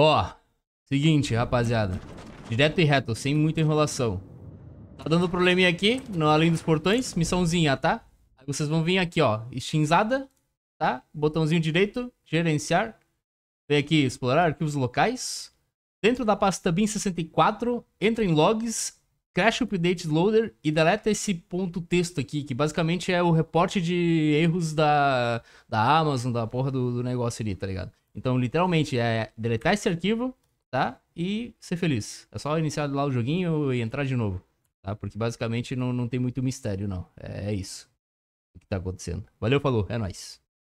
Ó, seguinte, rapaziada. Direto e reto, sem muita enrolação. Tá dando probleminha aqui, no além dos portões, missãozinha, tá? Aí vocês vão vir aqui, ó, extinzada, tá? Botãozinho direito, gerenciar. Vem aqui, explorar arquivos locais. Dentro da pasta bin 64, entra em logs Crash Update Loader e deleta esse ponto texto aqui, que basicamente é o reporte de erros da, da Amazon, da porra do, do negócio ali, tá ligado? Então, literalmente, é deletar esse arquivo, tá? E ser feliz. É só iniciar lá o joguinho e entrar de novo, tá? Porque basicamente não, não tem muito mistério, não. É, é isso que tá acontecendo. Valeu, falou, é nóis.